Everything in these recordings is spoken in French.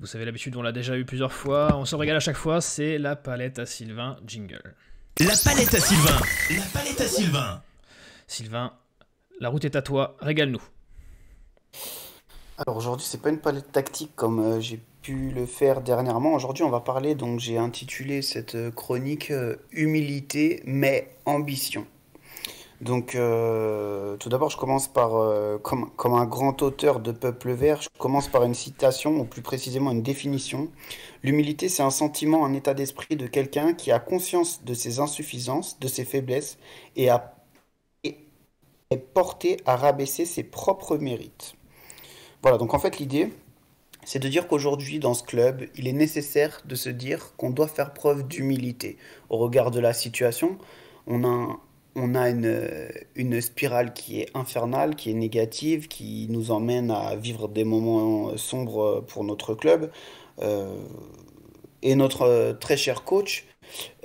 Vous savez, l'habitude, on l'a déjà eu plusieurs fois. On se régale à chaque fois. C'est la palette à Sylvain Jingle. La palette à Sylvain La palette à Sylvain Sylvain, la route est à toi. Régale-nous. Alors aujourd'hui, c'est pas une palette tactique comme euh, j'ai pu le faire dernièrement. Aujourd'hui, on va parler, donc j'ai intitulé cette euh, chronique euh, Humilité mais ambition. Donc, euh, tout d'abord, je commence par, euh, comme, comme, un grand auteur de Peuple Vert, je commence par une citation, ou plus précisément une définition. L'humilité, c'est un sentiment, un état d'esprit de quelqu'un qui a conscience de ses insuffisances, de ses faiblesses, et, a, et est porté à rabaisser ses propres mérites. Voilà, donc en fait, l'idée, c'est de dire qu'aujourd'hui, dans ce club, il est nécessaire de se dire qu'on doit faire preuve d'humilité. Au regard de la situation, on a un on a une, spirale qui est infernale, qui est négative, qui nous emmène à vivre des moments sombres pour notre club. Euh, et notre très cher coach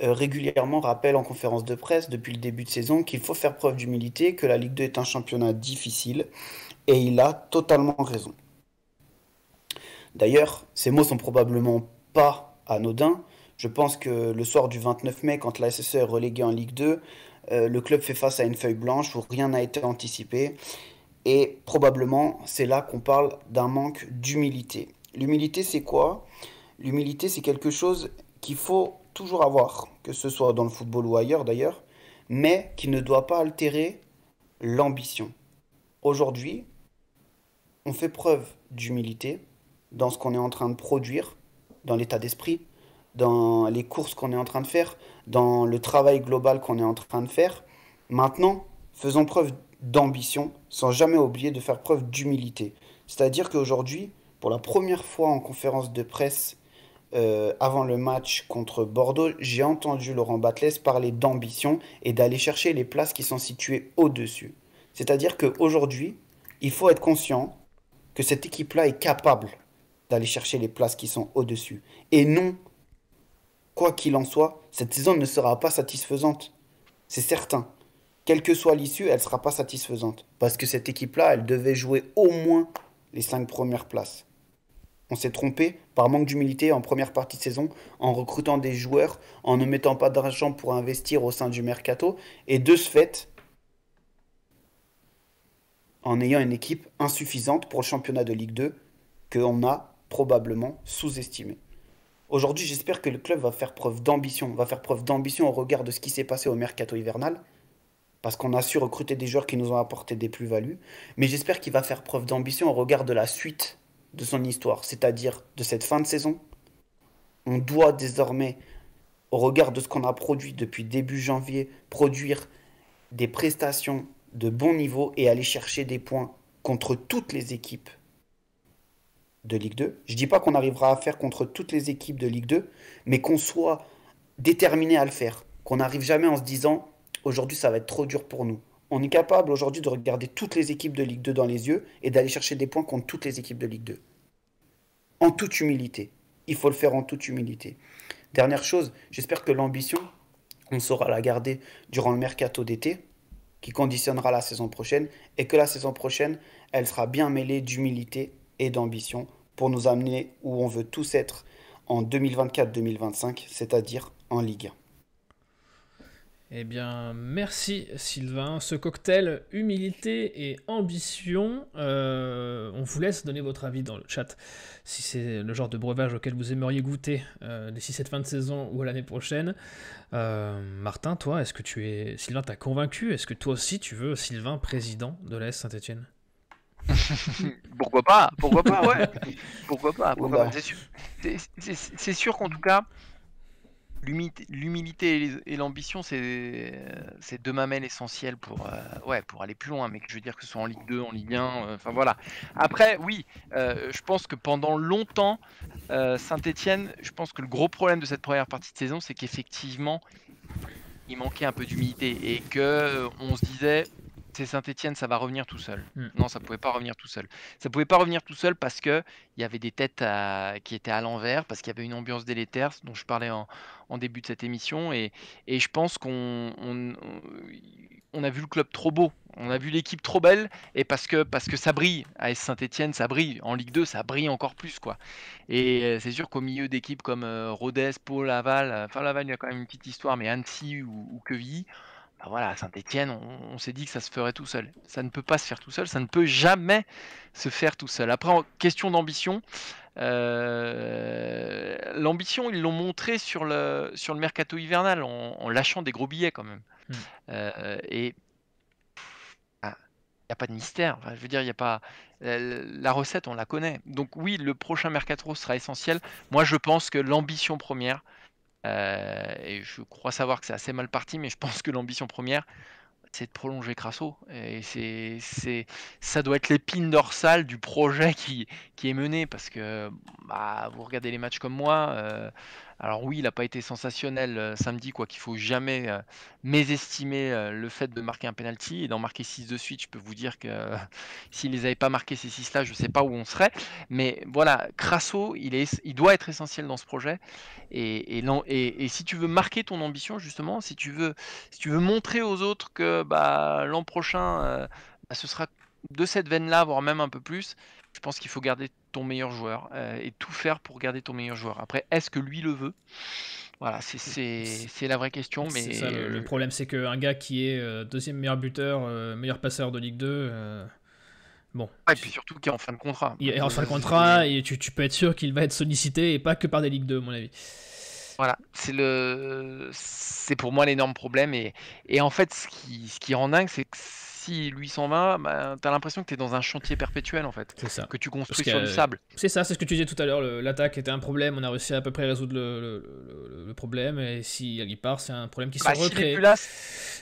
euh, régulièrement rappelle en conférence de presse depuis le début de saison qu'il faut faire preuve d'humilité, que la Ligue 2 est un championnat difficile, et il a totalement raison. D'ailleurs, ces mots sont probablement pas anodins. Je pense que le soir du 29 mai, quand la SSE est reléguée en Ligue 2, euh, le club fait face à une feuille blanche où rien n'a été anticipé. Et probablement, c'est là qu'on parle d'un manque d'humilité. L'humilité, c'est quoi L'humilité, c'est quelque chose qu'il faut toujours avoir, que ce soit dans le football ou ailleurs d'ailleurs, mais qui ne doit pas altérer l'ambition. Aujourd'hui, on fait preuve d'humilité dans ce qu'on est en train de produire, dans l'état d'esprit, dans les courses qu'on est en train de faire, dans le travail global qu'on est en train de faire. Maintenant, faisons preuve d'ambition sans jamais oublier de faire preuve d'humilité. C'est-à-dire qu'aujourd'hui, pour la première fois en conférence de presse euh, avant le match contre Bordeaux, j'ai entendu Laurent Batles parler d'ambition et d'aller chercher les places qui sont situées au-dessus. C'est-à-dire qu'aujourd'hui, il faut être conscient que cette équipe-là est capable d'aller chercher les places qui sont au-dessus. Et non Quoi qu'il en soit, cette saison ne sera pas satisfaisante. C'est certain. Quelle que soit l'issue, elle ne sera pas satisfaisante. Parce que cette équipe-là, elle devait jouer au moins les cinq premières places. On s'est trompé par manque d'humilité en première partie de saison, en recrutant des joueurs, en ne mettant pas d'argent pour investir au sein du mercato, et de ce fait, en ayant une équipe insuffisante pour le championnat de Ligue 2 que on a probablement sous-estimé. Aujourd'hui, j'espère que le club va faire preuve d'ambition, va faire preuve d'ambition au regard de ce qui s'est passé au mercato hivernal, parce qu'on a su recruter des joueurs qui nous ont apporté des plus-values, mais j'espère qu'il va faire preuve d'ambition au regard de la suite de son histoire, c'est-à-dire de cette fin de saison. On doit désormais, au regard de ce qu'on a produit depuis début janvier, produire des prestations de bon niveau et aller chercher des points contre toutes les équipes de Ligue 2. Je dis pas qu'on arrivera à faire contre toutes les équipes de Ligue 2, mais qu'on soit déterminé à le faire, qu'on n'arrive jamais en se disant aujourd'hui ça va être trop dur pour nous. On est capable aujourd'hui de regarder toutes les équipes de Ligue 2 dans les yeux et d'aller chercher des points contre toutes les équipes de Ligue 2. En toute humilité. Il faut le faire en toute humilité. Dernière chose, j'espère que l'ambition, on saura la garder durant le mercato d'été, qui conditionnera la saison prochaine, et que la saison prochaine, elle sera bien mêlée d'humilité et d'ambition pour nous amener où on veut tous être en 2024-2025, c'est-à-dire en Ligue 1. Eh bien, merci Sylvain. Ce cocktail humilité et ambition, euh, on vous laisse donner votre avis dans le chat si c'est le genre de breuvage auquel vous aimeriez goûter euh, d'ici cette fin de saison ou à l'année prochaine. Euh, Martin, toi, est-ce que tu es. Sylvain t'as convaincu Est-ce que toi aussi tu veux Sylvain président de l'AS Saint-Etienne pourquoi pas Pourquoi pas Ouais. pourquoi pas, bah. C'est sûr, qu'en tout cas, l'humilité et l'ambition, c'est, deux mamelles essentielles pour, euh, ouais, pour aller plus loin. Mais que je veux dire que ce soit en Ligue 2, en Ligue 1, euh, enfin voilà. Après, oui, euh, je pense que pendant longtemps, Saint-Etienne, je pense que le gros problème de cette première partie de saison, c'est qu'effectivement, il manquait un peu d'humilité et que on se disait c'est Saint-Etienne, ça va revenir tout seul. Mm. Non, ça pouvait pas revenir tout seul. Ça pouvait pas revenir tout seul parce que il y avait des têtes qui étaient à l'envers, parce qu'il y avait une ambiance délétère dont je parlais en, début de cette émission. Et, je pense qu'on on, a vu le club trop beau, on a vu l'équipe trop belle, et parce que, parce que ça brille. À Saint-Etienne, ça brille. En Ligue 2, ça brille encore plus. quoi. Et euh, c'est sûr qu'au milieu d'équipes comme euh, Rodez, Pau, Laval, euh, enfin Laval, il y a quand même une petite histoire, mais Annecy ou, ou ah, voilà, Saint-Etienne, on, s'est dit que ça se ferait tout seul. Ça ne peut pas se faire tout seul, ça ne peut jamais se faire tout seul. Après, en question d'ambition, euh, l'ambition, ils l'ont montré sur le, sur le mercato hivernal en, lâchant des gros billets quand même. Hmm. Euh, et il n'y ah, a pas de mystère. je veux dire, il n'y a pas. La recette, on la connaît. Donc, oui, le prochain mercato sera essentiel. Moi, je pense que l'ambition première, euh, et je crois savoir que c'est assez mal parti, mais je pense que l'ambition première, c'est de prolonger Crasso. Et c'est, ça doit être l'épine dorsale du projet qui, qui est mené, parce que bah, vous regardez les matchs comme moi, euh, alors oui, il n'a pas été sensationnel euh, samedi, quoi qu'il faut jamais euh, mésestimer euh, le fait de marquer un penalty et d'en marquer 6 de suite. Je peux vous dire que s'il les avait pas marqué ces 6 là, je ne sais pas où on serait. Mais voilà, Crasso, il, est, il doit être essentiel dans ce projet. Et, non, et, si tu veux marquer ton ambition justement, si tu veux, tu veux montrer aux autres que bah, l'an prochain, bah, ce sera de cette veine-là, voire même un peu plus, je pense qu'il faut garder ton meilleur joueur euh, et tout faire pour garder ton meilleur joueur. Après, est-ce que lui le veut Voilà, c'est la vraie question. Mais ça, le, problème, c'est qu'un gars qui est euh, deuxième meilleur buteur, euh, meilleur passeur de Ligue 2. Bon. et puis surtout qui est en fin de contrat. Il est en fin de contrat et tu, peux être sûr qu'il va être sollicité et pas que par des Ligue 2, à mon avis. Voilà, c'est le, c'est pour moi l'énorme problème et, et en fait ce qui, ce qui rend dingue c'est que si 820, tu bah, t'as l'impression que t'es dans un chantier perpétuel en fait. C'est ça. Que tu construis sur le sable. Euh, c'est ça, c'est ce que tu disais tout à l'heure. L'attaque était un problème, on a réussi à, peu près à résoudre le, problème. Et si elle y part, c'est un problème qui bah, se recrée.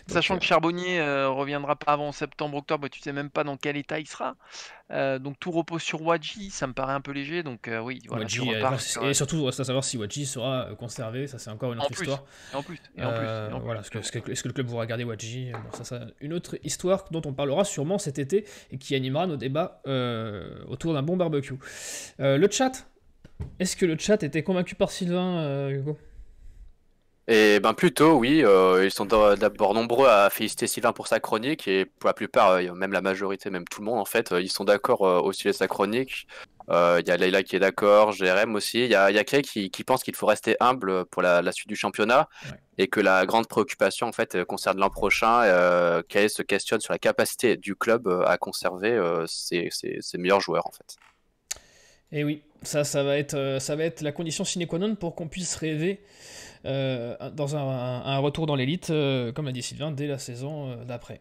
sachant que euh, Charbonnier euh, reviendra pas avant septembre-octobre, tu sais même pas dans quel état il sera. Euh, donc tout repose sur Waji, ça me paraît un peu léger. Donc euh, oui, voilà, et euh, surtout à savoir si Waji sera conservé, ça c'est encore une autre histoire. en plus, est-ce que, le club va regarder Wadji bon, Une autre histoire dont on parlera sûrement cet été et qui animera nos débats autour d'un bon barbecue. le chat, est-ce que le chat était convaincu par Sylvain, Hugo et ben plutôt oui, euh, ils sont d'abord nombreux à féliciter Sylvain pour sa chronique et pour la plupart, euh, même la majorité, même tout le monde en fait, euh, ils sont d'accord aussi au sa chronique. Il y a Leila qui est d'accord, GRM aussi. Il y a, y Kay qui, pense qu'il faut rester humble pour la, suite du championnat et que la grande préoccupation en fait concerne l'an prochain. Kay se questionne sur la capacité du club à conserver ses meilleurs joueurs en fait. Et eh oui, ça, ça va être, euh, ça va être la condition sine qua non pour qu'on puisse rêver euh, dans un, retour dans l'élite, euh, comme l'a dit Sylvain, dès la saison d'après.